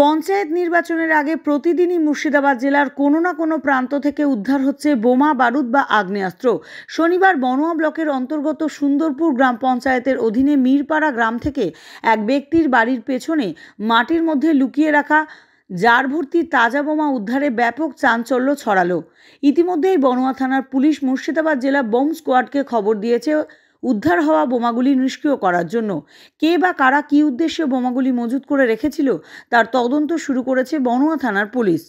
পঞ্চায়েত নির্বাচনের আগে প্রতিদিনই মুর্শিদাবাদ জেলার কোনো না কোনো প্রান্ত থেকে উদ্ধার হচ্ছে বোমা বারুদ বা আগ্নেয়াস্ত্র শনিবার বনোয়া ব্লকের অন্তর্গত সুন্দরপুর গ্রাম পঞ্চায়েতের অধীনে মিরপাড়া গ্রাম থেকে এক ব্যক্তির বাড়ির পেছনে মাটির মধ্যে লুকিয়ে রাখা যার ভর্তি তাজা বোমা উদ্ধারে ব্যাপক চাঞ্চল্য ছড়ালো ইতিমধ্যেই বনোয়া থানার পুলিশ মুর্শিদাবাদ জেলা বোম স্কোয়াডকে খবর দিয়েছে উদ্ধার হওয়া বোমাগুলি নিষ্ক্রিয় করার জন্য কে বা কারা কী উদ্দেশ্যে বোমাগুলি মজুত করে রেখেছিল তার তদন্ত শুরু করেছে বনোয়া থানার পুলিশ